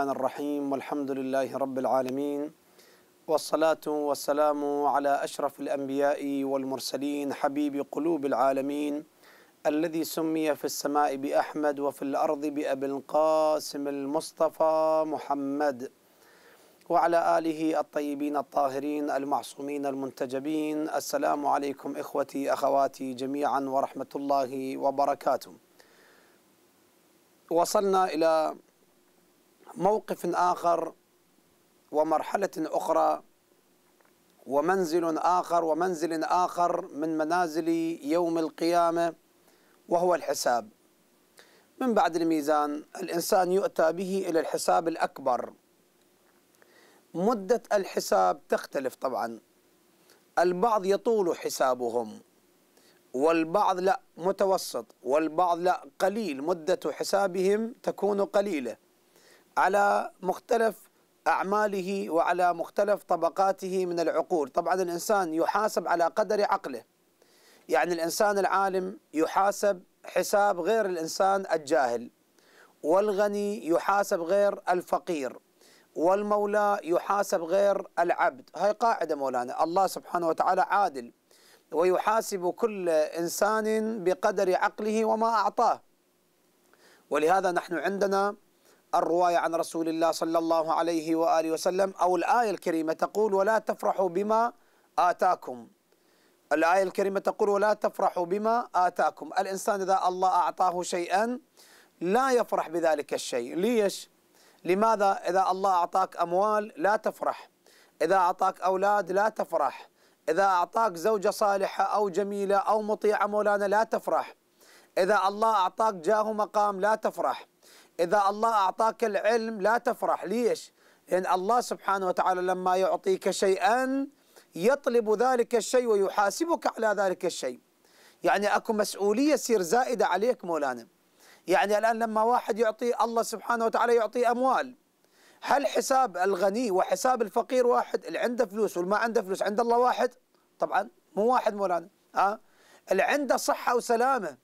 الرحمن الرحيم والحمد لله رب العالمين والصلاة والسلام على أشرف الأنبياء والمرسلين حبيب قلوب العالمين الذي سمي في السماء بأحمد وفي الأرض بأبي القاسم المصطفى محمد وعلى آله الطيبين الطاهرين المعصومين المنتجبين السلام عليكم إخوتي أخواتي جميعا ورحمة الله وبركاته وصلنا إلى موقف آخر ومرحلة أخرى ومنزل آخر ومنزل آخر من منازل يوم القيامة وهو الحساب من بعد الميزان الإنسان يؤتى به إلى الحساب الأكبر مدة الحساب تختلف طبعا البعض يطول حسابهم والبعض لا متوسط والبعض لا قليل مدة حسابهم تكون قليلة على مختلف أعماله وعلى مختلف طبقاته من العقول طبعا الإنسان يحاسب على قدر عقله يعني الإنسان العالم يحاسب حساب غير الإنسان الجاهل والغني يحاسب غير الفقير والمولى يحاسب غير العبد هاي قاعدة مولانا الله سبحانه وتعالى عادل ويحاسب كل إنسان بقدر عقله وما أعطاه ولهذا نحن عندنا الرواية عن رسول الله صلى الله عليه وآله وسلم أو الآية الكريمة تقول ولا تفرحوا بما آتاكم الآية الكريمة تقول ولا تفرحوا بما آتاكم الإنسان إذا الله أعطاه شيئا لا يفرح بذلك الشيء ليش؟ لماذا إذا الله أعطاك أموال لا تفرح إذا أعطاك أولاد لا تفرح إذا أعطاك زوجة صالحة أو جميلة أو مطيعة مولانا لا تفرح إذا الله أعطاك جاه مقام لا تفرح إذا الله أعطاك العلم لا تفرح ليش؟ لأن الله سبحانه وتعالى لما يعطيك شيئا يطلب ذلك الشيء ويحاسبك على ذلك الشيء يعني أكو مسؤولية تصير زائدة عليك مولانا يعني الآن لما واحد يعطي الله سبحانه وتعالى يعطي أموال هل حساب الغني وحساب الفقير واحد اللي عنده فلوس والما عنده فلوس عند الله واحد طبعا مو واحد مولانا أه؟ اللي عنده صحة وسلامة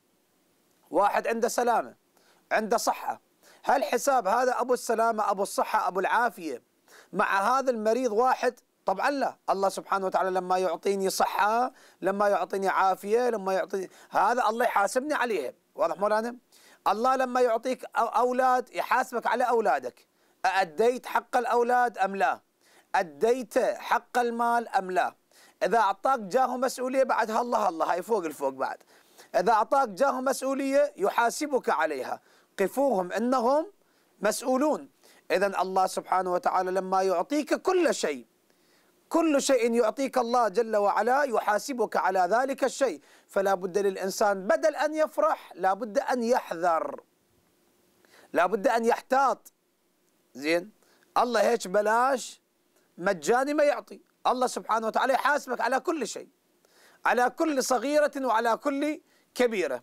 واحد عنده سلامة عنده صحة هل حساب هذا أبو السلامة أبو الصحة أبو العافية مع هذا المريض واحد طبعا لا الله سبحانه وتعالى لما يعطيني صحة لما يعطيني عافية لما يعطيني هذا الله يحاسبني عليه واضح مولانا الله لما يعطيك أولاد يحاسبك على أولادك أديت حق الأولاد أم لا أديت حق المال أم لا إذا أعطاك جاه مسؤولية بعد الله الله هاي فوق الفوق بعد إذا أعطاك جاه مسؤولية يحاسبك عليها قفوهم انهم مسؤولون اذا الله سبحانه وتعالى لما يعطيك كل شيء كل شيء يعطيك الله جل وعلا يحاسبك على ذلك الشيء فلا بد للإنسان بدل أن يفرح لا بد أن يحذر لا بد أن يحتاط زين الله هيك بلاش مجاني ما يعطي الله سبحانه وتعالى يحاسبك على كل شيء على كل صغيرة وعلى كل كبيرة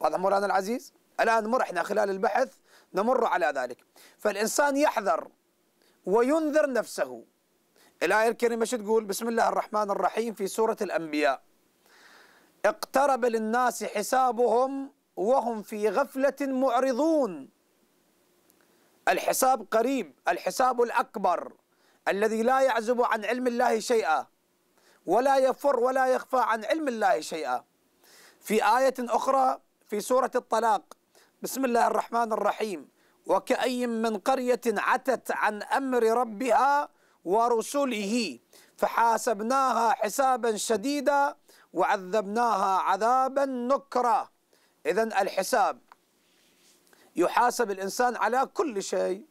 واضح مولانا العزيز الآن احنا خلال البحث نمر على ذلك فالإنسان يحذر وينذر نفسه الآية الكريمة شو تقول بسم الله الرحمن الرحيم في سورة الأنبياء اقترب للناس حسابهم وهم في غفلة معرضون الحساب قريب الحساب الأكبر الذي لا يعزب عن علم الله شيئا ولا يفر ولا يخفى عن علم الله شيئا في آية أخرى في سورة الطلاق بسم الله الرحمن الرحيم وكأي من قرية عتت عن أمر ربها ورسله فحاسبناها حسابا شديدا وعذبناها عذابا نكرا إذا الحساب يحاسب الإنسان على كل شيء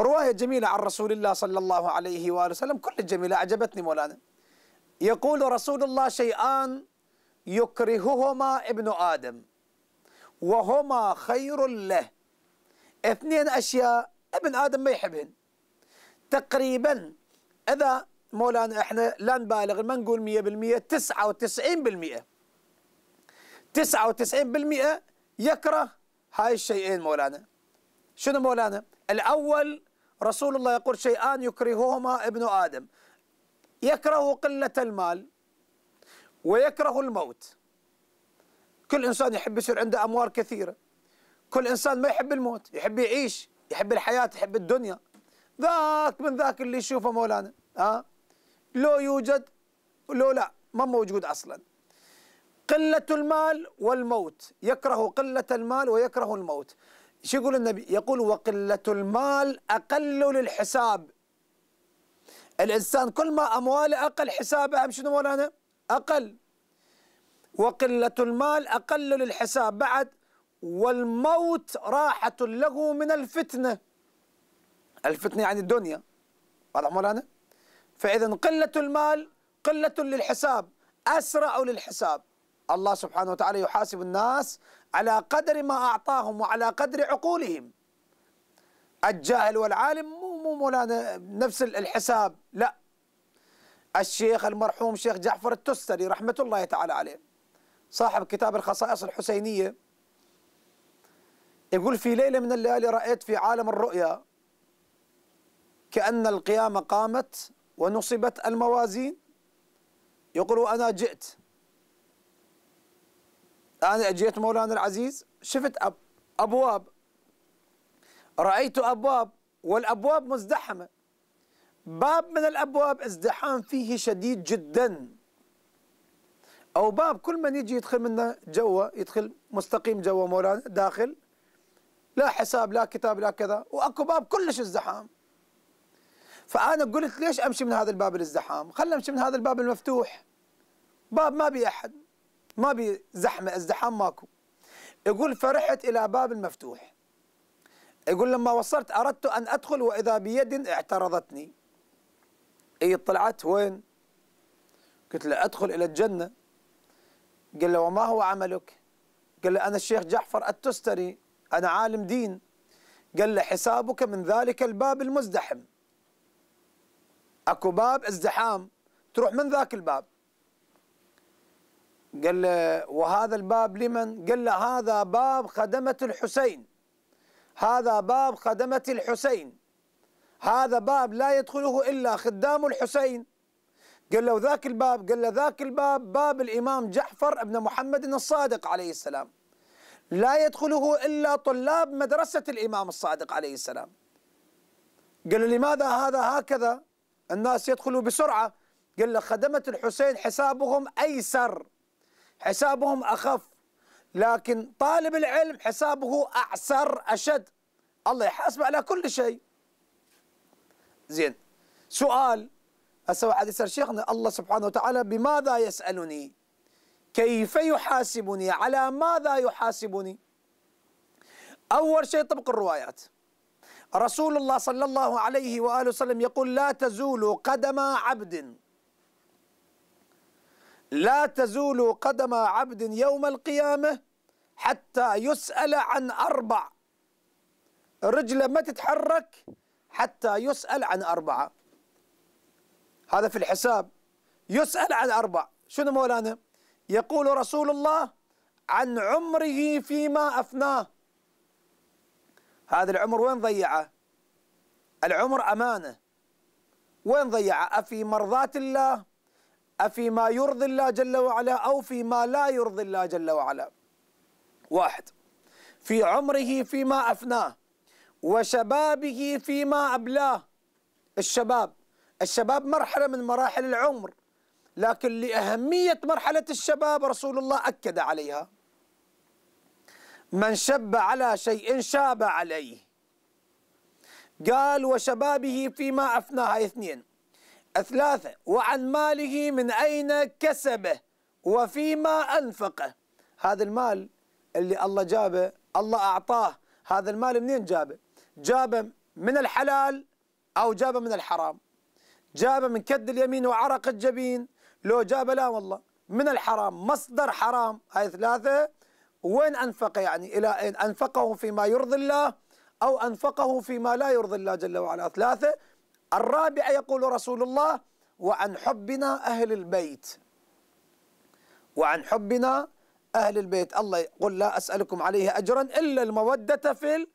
رواية جميلة عن رسول الله صلى الله عليه وآله وسلم كل جميلة أعجبتني مولانا يقول رسول الله شيئان يكرههما ابن آدم وهما خير له اثنين أشياء ابن آدم ما يحبهن تقريبا إذا مولانا احنا لا نبالغ ما نقول 100% 99% 99% يكره هاي الشيئين مولانا شنو مولانا الأول رسول الله يقول شيئان يكرههما ابن آدم يكره قلة المال ويكره الموت كل إنسان يحب يصير عنده أموال كثيرة كل إنسان ما يحب الموت يحب يعيش يحب الحياة يحب الدنيا ذاك من ذاك اللي يشوفه مولانا ها لو يوجد لو لا ما موجود أصلا قلة المال والموت يكره قلة المال ويكره الموت شو يقول النبي يقول وقلة المال أقل للحساب الإنسان كل ما أمواله أقل حسابه أهم شنو مولانا أقل وقلة المال أقل للحساب بعد والموت راحة له من الفتنة الفتنة يعني الدنيا واضح مولانا فإذا قلة المال قلة للحساب أسرع للحساب الله سبحانه وتعالى يحاسب الناس على قدر ما أعطاهم وعلى قدر عقولهم الجاهل والعالم مو مولانا نفس الحساب لا الشيخ المرحوم شيخ جعفر التستري رحمة الله تعالى عليه صاحب كتاب الخصائص الحسينية يقول في ليلة من الليالي رأيت في عالم الرؤيا كأن القيامة قامت ونصبت الموازين يقول وأنا جئت أنا جئت مولانا العزيز شفت أب أبواب رأيت أبواب والأبواب مزدحمة باب من الأبواب ازدحام فيه شديد جدا أو باب كل من يجي يدخل منه جوا يدخل مستقيم جوا مولانا داخل لا حساب لا كتاب لا كذا وأكو باب كلش ازدحام فأنا قلت ليش أمشي من هذا الباب الازدحام خلنا أمشي من هذا الباب المفتوح باب ما بي أحد ما بي زحمة ازدحام ماكو يقول فرحت إلى باب المفتوح يقول لما وصلت أردت أن أدخل وإذا بيد اعترضتني اي طلعت وين قلت له ادخل الى الجنه قال له وما هو عملك قال له انا الشيخ جعفر التستري انا عالم دين قال له حسابك من ذلك الباب المزدحم اكو باب ازدحام تروح من ذاك الباب قال له وهذا الباب لمن قال له هذا باب خدمه الحسين هذا باب خدمه الحسين هذا باب لا يدخله إلا خدام الحسين قال له ذاك الباب قال له ذاك الباب باب الإمام جعفر ابن محمد الصادق عليه السلام لا يدخله إلا طلاب مدرسة الإمام الصادق عليه السلام قال لماذا هذا هكذا الناس يدخلوا بسرعة قال له خدمة الحسين حسابهم أيسر حسابهم أخف لكن طالب العلم حسابه أعسر أشد الله يحاسبه على كل شيء زين سؤال هسه واحد يسال شيخنا الله سبحانه وتعالى بماذا يسالني؟ كيف يحاسبني؟ على ماذا يحاسبني؟ اول شيء طبق الروايات رسول الله صلى الله عليه واله وسلم يقول لا تزول قدم عبد لا تزول قدم عبد يوم القيامه حتى يسال عن اربع رجله ما تتحرك حتى يسأل عن أربعة هذا في الحساب يسأل عن أربع شنو مولانا يقول رسول الله عن عمره فيما أفناه هذا العمر وين ضيعه العمر أمانة وين ضيعه أفي مرضاة الله أفي ما يرضي الله جل وعلا أو في ما لا يرضي الله جل وعلا واحد في عمره فيما أفناه وشبابه فيما أبلاه الشباب الشباب مرحلة من مراحل العمر لكن لأهمية مرحلة الشباب رسول الله أكد عليها من شب على شيء شاب عليه قال وشبابه فيما أفناه هاي اثنين ثلاثة وعن ماله من أين كسبه وفيما أنفقه هذا المال اللي الله جابه الله أعطاه هذا المال منين جابه جابه من الحلال أو جابه من الحرام جابه من كد اليمين وعرق الجبين لو جابه لا والله من الحرام مصدر حرام هاي ثلاثة وين أنفق يعني إلى أين أنفقه فيما يرضي الله أو أنفقه فيما لا يرضي الله جل وعلا ثلاثة الرابعة يقول رسول الله وعن حبنا أهل البيت وعن حبنا أهل البيت الله يقول لا أسألكم عليه أجرا إلا المودة في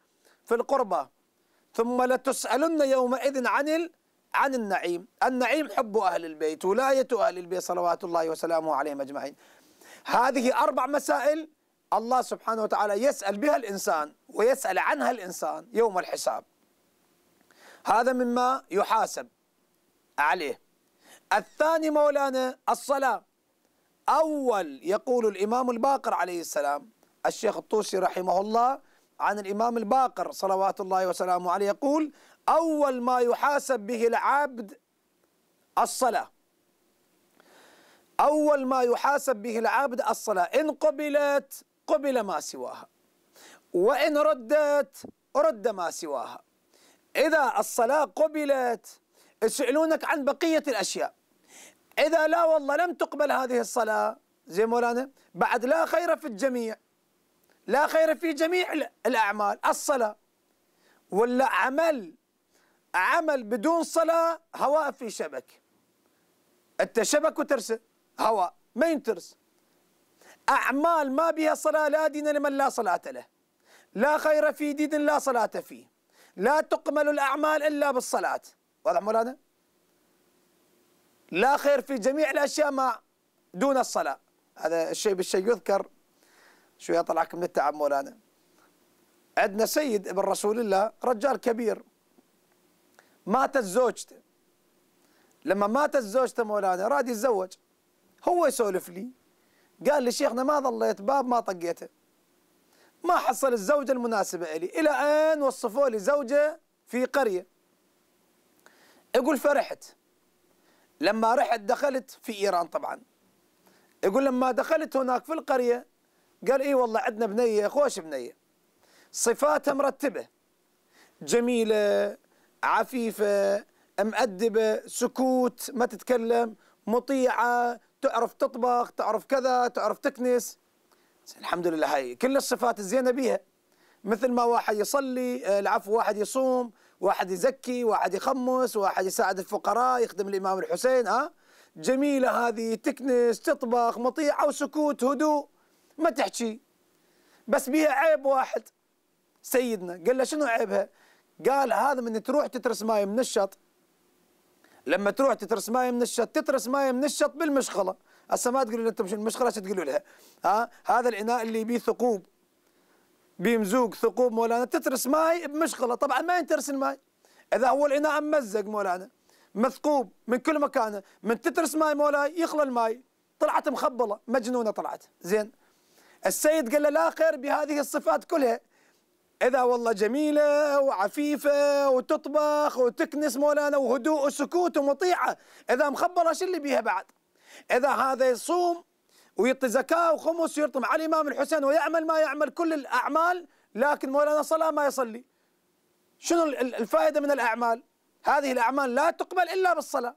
في القربة ثم لتسألن يومئذ عن عن النعيم النعيم حب أهل البيت ولاية أهل البيت صلوات الله وسلامه عليهم أجمعين هذه أربع مسائل الله سبحانه وتعالى يسأل بها الإنسان ويسأل عنها الإنسان يوم الحساب هذا مما يحاسب عليه الثاني مولانا الصلاة أول يقول الإمام الباقر عليه السلام الشيخ الطوسي رحمه الله عن الإمام الباقر صلوات الله وسلامه عليه يقول أول ما يحاسب به العبد الصلاة أول ما يحاسب به العبد الصلاة إن قبلت قبل ما سواها وإن ردت رد ما سواها إذا الصلاة قبلت يسألونك عن بقية الأشياء إذا لا والله لم تقبل هذه الصلاة زي مولانا بعد لا خير في الجميع لا خير في جميع الأعمال الصلاة ولا عمل عمل بدون صلاة هواء في شبك أنت شبك وترسل هواء ما ينترس أعمال ما بها صلاة لا دين لمن لا صلاة له لا خير في دين لا صلاة فيه لا تقبل الأعمال إلا بالصلاة واضح مولانا لا خير في جميع الأشياء ما دون الصلاة هذا الشيء بالشيء يذكر شو طلعك من التعب مولانا عندنا سيد ابن رسول الله رجال كبير ماتت زوجته لما ماتت زوجته مولانا راد يتزوج هو يسولف لي قال لي شيخنا ما ظليت باب ما طقيته ما حصل الزوجة المناسبة لي إلى أن وصفوا لي زوجة في قرية يقول فرحت لما رحت دخلت في إيران طبعا يقول لما دخلت هناك في القرية قال اي والله عندنا بنيه خوش بنيه صفاتها مرتبه جميله عفيفه مؤدبه سكوت ما تتكلم مطيعه تعرف تطبخ تعرف كذا تعرف تكنس الحمد لله هاي كل الصفات الزينه بيها مثل ما واحد يصلي آه، العفو واحد يصوم واحد يزكي واحد يخمس واحد يساعد الفقراء يخدم الامام الحسين ها آه؟ جميله هذه تكنس تطبخ مطيعه وسكوت هدوء ما تحكي بس بيها عيب واحد سيدنا قال له شنو عيبها قال هذا من تروح تترس ماي من الشط لما تروح تترس ماي من الشط تترس ماي من الشط بالمشخله هسه ما تقولوا انتم شنو المشخله شو تقولوا لها ها هذا الاناء اللي بيه ثقوب بيمزوق ثقوب مولانا تترس ماي بمشخله طبعا ما ينترس الماي اذا هو الاناء ممزق مولانا مثقوب من كل مكانه من تترس ماي مولاي يخلى الماي طلعت مخبله مجنونه طلعت زين السيد قال له لا خير بهذه الصفات كلها إذا والله جميلة وعفيفة وتطبخ وتكنس مولانا وهدوء وسكوت ومطيعة إذا مخبرة شو اللي بيها بعد إذا هذا يصوم ويعطي زكاة وخمس ويرطم على الإمام الحسين ويعمل ما يعمل كل الأعمال لكن مولانا صلاة ما يصلي شنو الفائدة من الأعمال هذه الأعمال لا تقبل إلا بالصلاة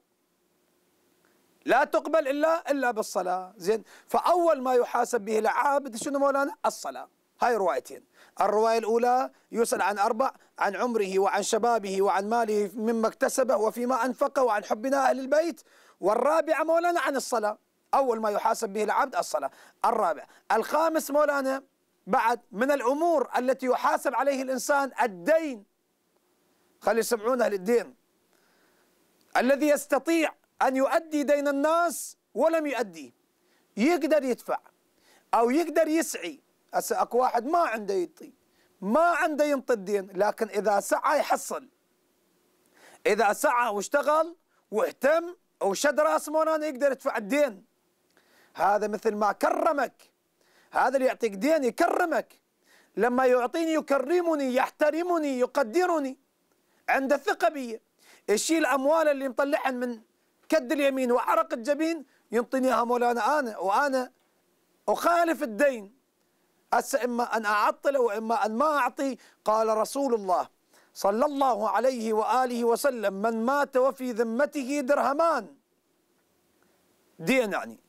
لا تقبل إلا إلا بالصلاة زين فأول ما يحاسب به العابد شنو مولانا الصلاة هاي روايتين الرواية الأولى يسأل عن أربع عن عمره وعن شبابه وعن ماله مما اكتسبه وفيما أنفقه وعن حبنا أهل البيت والرابعة مولانا عن الصلاة أول ما يحاسب به العبد الصلاة الرابع الخامس مولانا بعد من الأمور التي يحاسب عليه الإنسان الدين خلي اهل للدين الذي يستطيع أن يؤدي دين الناس ولم يؤديه يقدر يدفع أو يقدر يسعي هسه أكو واحد ما عنده يطي ما عنده ينطي الدين لكن إذا سعى يحصل إذا سعى واشتغل واهتم وشد راس مونان يقدر يدفع الدين هذا مثل ما كرمك هذا اللي يعطيك دين يكرمك لما يعطيني يكرمني يحترمني يقدرني عنده ثقة بي يشيل أموال اللي مطلعها من كد اليمين وعرق الجبين ينطيني اياها مولانا انا وانا اخالف الدين هسه اما ان اعطل واما ان ما اعطي قال رسول الله صلى الله عليه واله وسلم من مات وفي ذمته درهمان دين يعني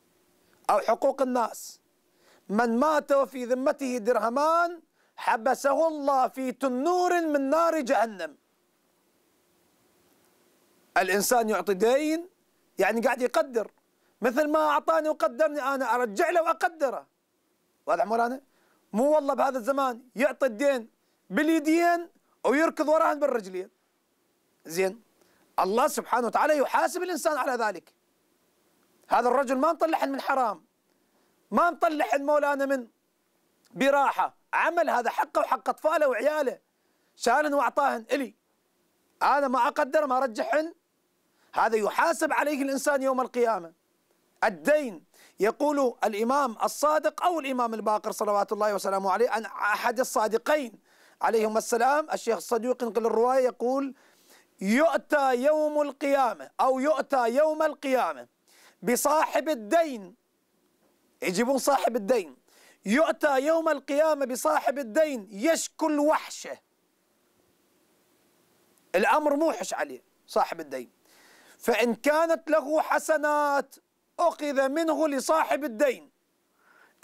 او حقوق الناس من مات وفي ذمته درهمان حبسه الله في تنور من نار جهنم الانسان يعطي دين يعني قاعد يقدر مثل ما اعطاني وقدرني انا ارجع له واقدره واضح مولانا مو والله بهذا الزمان يعطي الدين باليدين ويركض وراهن بالرجلين زين الله سبحانه وتعالى يحاسب الانسان على ذلك هذا الرجل ما مطلحن من حرام ما مطلحن مولانا من براحه عمل هذا حقه وحق اطفاله وعياله شالن واعطاهن الي انا ما اقدر ما ارجعهن هذا يحاسب عليه الإنسان يوم القيامة الدين يقول الإمام الصادق أو الإمام الباقر صلوات الله وسلامه عليه أن أحد الصادقين عليهم السلام الشيخ الصديق ينقل الرواية يقول يؤتى يوم القيامة أو يؤتى يوم القيامة بصاحب الدين يجيبون صاحب الدين يؤتى يوم القيامة بصاحب الدين يشكو الوحشة الأمر موحش عليه صاحب الدين فإن كانت له حسنات أخذ منه لصاحب الدين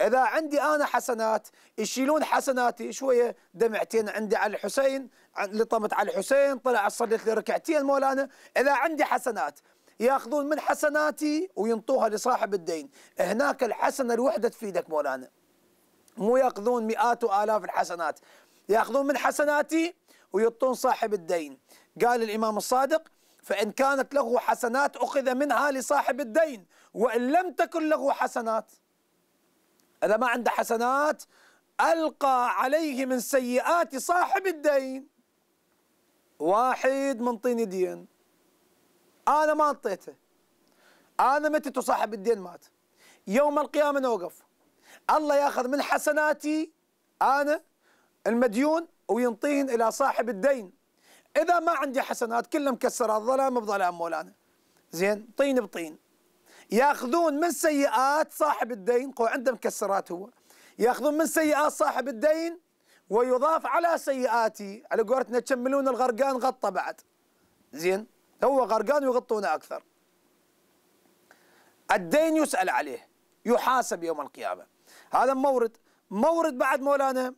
إذا عندي أنا حسنات يشيلون حسناتي شوية دمعتين عندي على الحسين لطمت على الحسين طلع صليت لي ركعتين مولانا إذا عندي حسنات ياخذون من حسناتي وينطوها لصاحب الدين هناك الحسنة الوحدة تفيدك مولانا مو ياخذون مئات وآلاف الحسنات ياخذون من حسناتي ويعطون صاحب الدين قال الإمام الصادق فإن كانت له حسنات أخذ منها لصاحب الدين وإن لم تكن له حسنات إذا ما عنده حسنات ألقى عليه من سيئات صاحب الدين واحد منطيني دين أنا ما انطيته أنا متت وصاحب الدين مات يوم القيامة نوقف الله ياخذ من حسناتي أنا المديون وينطيهن إلى صاحب الدين اذا ما عندي حسنات كلها مكسرات ظلام بظلام مولانا زين طين بطين ياخذون من سيئات صاحب الدين قو عنده مكسرات هو ياخذون من سيئات صاحب الدين ويضاف على سيئاتي على قولتنا تشملون الغرقان غطى بعد زين هو غرقان ويغطونه اكثر الدين يسال عليه يحاسب يوم القيامه هذا مورد مورد بعد مولانا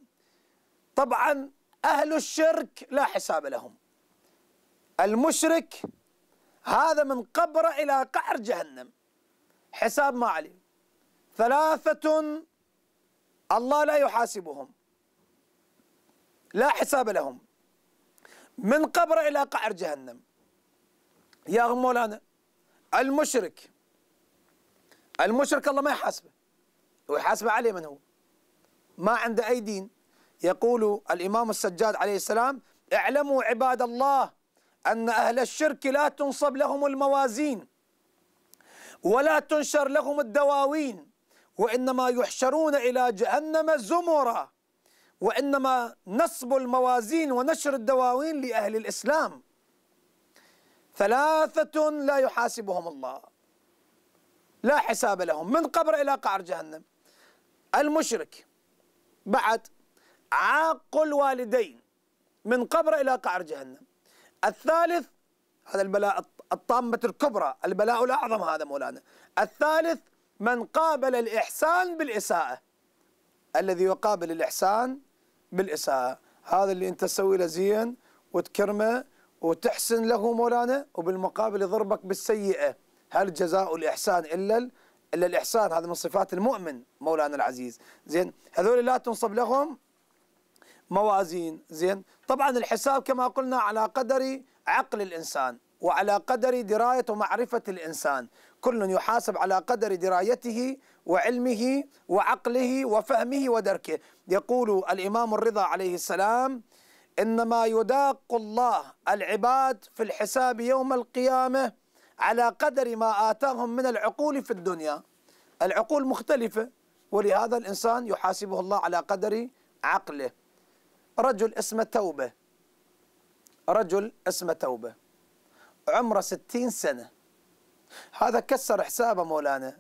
طبعا اهل الشرك لا حساب لهم المشرك هذا من قبره إلى قعر جهنم حساب ما عليه ثلاثة الله لا يحاسبهم لا حساب لهم من قبره إلى قعر جهنم يا مولانا المشرك المشرك الله ما يحاسبه ويحاسبه عليه من هو ما عنده أي دين يقول الإمام السجاد عليه السلام اعلموا عباد الله أن أهل الشرك لا تنصب لهم الموازين ولا تنشر لهم الدواوين وإنما يحشرون إلى جهنم زمرا وإنما نصب الموازين ونشر الدواوين لأهل الإسلام ثلاثة لا يحاسبهم الله لا حساب لهم من قبر إلى قعر جهنم المشرك بعد عاق الوالدين من قبر إلى قعر جهنم الثالث هذا البلاء الطامة الكبرى البلاء الأعظم هذا مولانا الثالث من قابل الإحسان بالإساءة الذي يقابل الإحسان بالإساءة هذا اللي أنت تسوي له زين وتكرمه وتحسن له مولانا وبالمقابل يضربك بالسيئة هل جزاء الإحسان إلا إلا الإحسان هذا من صفات المؤمن مولانا العزيز زين هذول لا تنصب لهم موازين زين طبعا الحساب كما قلنا على قدر عقل الإنسان وعلى قدر دراية ومعرفة الإنسان كل يحاسب على قدر درايته وعلمه وعقله وفهمه ودركه يقول الإمام الرضا عليه السلام إنما يداق الله العباد في الحساب يوم القيامة على قدر ما آتاهم من العقول في الدنيا العقول مختلفة ولهذا الإنسان يحاسبه الله على قدر عقله رجل اسمه توبة رجل اسمه توبة عمره ستين سنة هذا كسر حسابه مولانا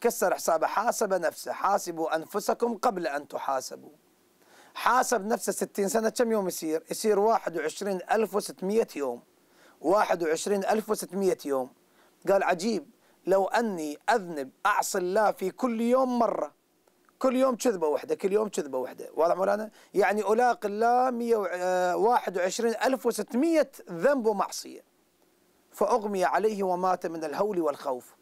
كسر حسابه حاسب نفسه حاسبوا أنفسكم قبل أن تحاسبوا حاسب نفسه 60 سنة كم يوم يصير يصير 21600 يوم 21600 يوم قال عجيب لو أني أذنب أعصي الله في كل يوم مرة كل يوم كذبه واحده كل يوم كذبه واحده واضح مولانا يعني الاقي الله 121600 ذنب ومعصيه فاغمي عليه ومات من الهول والخوف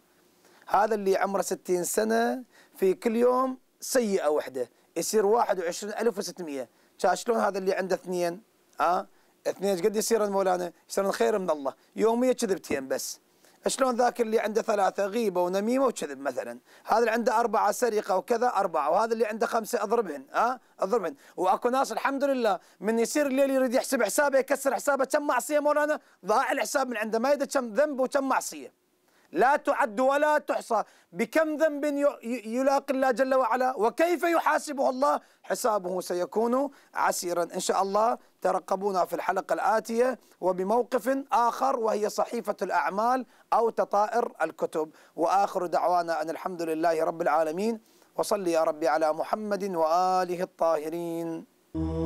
هذا اللي عمره 60 سنه في كل يوم سيئه واحده يصير 21600 شلون هذا اللي عنده اثنين ها اثنين قد يصير مولانا يصير خير من الله يوميا كذبتين بس شلون ذاك اللي عنده ثلاثة غيبة ونميمة وكذب مثلا هذا اللي عنده أربعة سرقة وكذا أربعة وهذا اللي عنده خمسة أضربهن أه؟ أضربهن وأكو ناس الحمد لله من يصير الليل يريد يحسب حسابه يكسر حسابه كم معصية مولانا ضاع الحساب من عنده ما يدري كم ذنب وكم معصية لا تعد ولا تحصى بكم ذنب يلاقي الله جل وعلا وكيف يحاسبه الله حسابه سيكون عسيرا إن شاء الله ترقبونا في الحلقة الآتية وبموقف آخر وهي صحيفة الأعمال أو تطائر الكتب وآخر دعوانا أن الحمد لله رب العالمين وصل يا ربي على محمد وآله الطاهرين